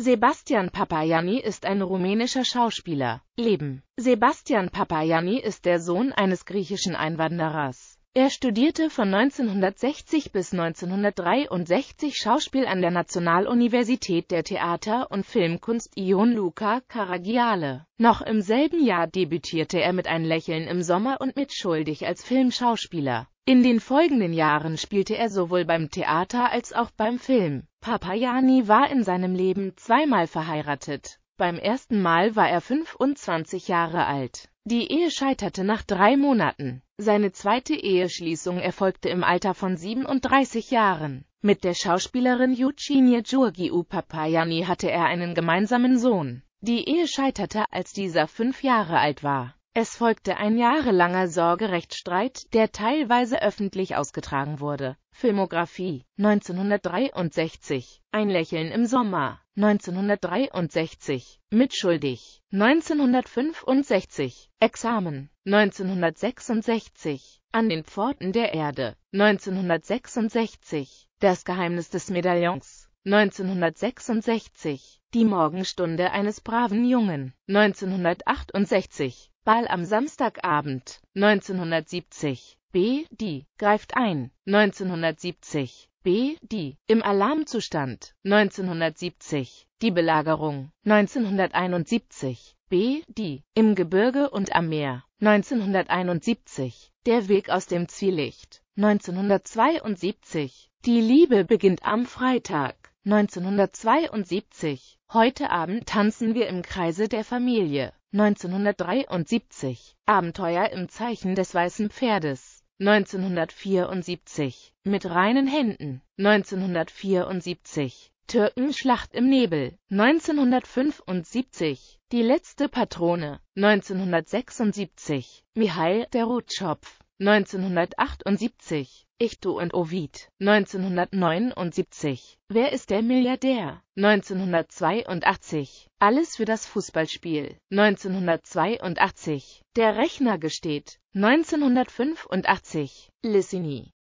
Sebastian Papayani ist ein rumänischer Schauspieler. Leben Sebastian Papayani ist der Sohn eines griechischen Einwanderers. Er studierte von 1960 bis 1963 Schauspiel an der Nationaluniversität der Theater- und Filmkunst Ion Luca Caragiale. Noch im selben Jahr debütierte er mit Ein Lächeln im Sommer und mit Schuldig als Filmschauspieler. In den folgenden Jahren spielte er sowohl beim Theater als auch beim Film. Papayani war in seinem Leben zweimal verheiratet. Beim ersten Mal war er 25 Jahre alt. Die Ehe scheiterte nach drei Monaten. Seine zweite Eheschließung erfolgte im Alter von 37 Jahren. Mit der Schauspielerin Eugenie Georgiou Papayani hatte er einen gemeinsamen Sohn. Die Ehe scheiterte, als dieser fünf Jahre alt war. Es folgte ein jahrelanger Sorgerechtsstreit, der teilweise öffentlich ausgetragen wurde. Filmografie 1963 Ein Lächeln im Sommer 1963 Mitschuldig 1965 Examen 1966 An den Pforten der Erde 1966 Das Geheimnis des Medaillons 1966 Die Morgenstunde eines braven Jungen 1968 Ball am Samstagabend 1970 B. Die greift ein 1970 B. Die im Alarmzustand 1970 Die Belagerung 1971 B. Die im Gebirge und am Meer 1971 Der Weg aus dem Zwielicht 1972 Die Liebe beginnt am Freitag 1972 Heute Abend tanzen wir im Kreise der Familie. 1973 Abenteuer im Zeichen des weißen Pferdes. 1974 Mit reinen Händen. 1974 Türkenschlacht im Nebel. 1975 Die letzte Patrone. 1976 Mihail der Rutschopf. 1978 Ichtu und Ovid 1979 Wer ist der Milliardär? 1982 Alles für das Fußballspiel 1982 Der Rechner gesteht 1985 Lissini